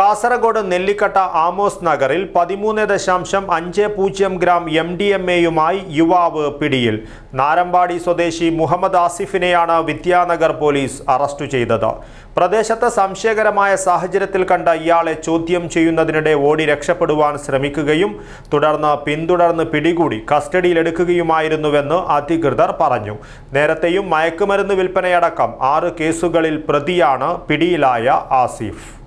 Kasaragod Nellikatta Amos നഗറിൽ പതിമൂന്ന് ദശാംശം അഞ്ച് പൂജ്യം ഗ്രാം എം ഡി എം എയുമായി യുവാവ് പിടിയിൽ നാരമ്പാടി സ്വദേശി മുഹമ്മദ് ആസിഫിനെയാണ് വിദ്യാനഗർ പോലീസ് അറസ്റ്റ് ചെയ്തത് പ്രദേശത്ത് സംശയകരമായ സാഹചര്യത്തിൽ കണ്ട ഇയാളെ ചോദ്യം ചെയ്യുന്നതിനിടെ ഓടി രക്ഷപ്പെടുവാൻ ശ്രമിക്കുകയും തുടർന്ന് പിന്തുടർന്ന് പിടികൂടി കസ്റ്റഡിയിലെടുക്കുകയുമായിരുന്നുവെന്ന് അധികൃതർ പറഞ്ഞു നേരത്തെയും മയക്കുമരുന്ന് വിൽപ്പനയടക്കം ആറ് കേസുകളിൽ പ്രതിയാണ് പിടിയിലായ ആസിഫ്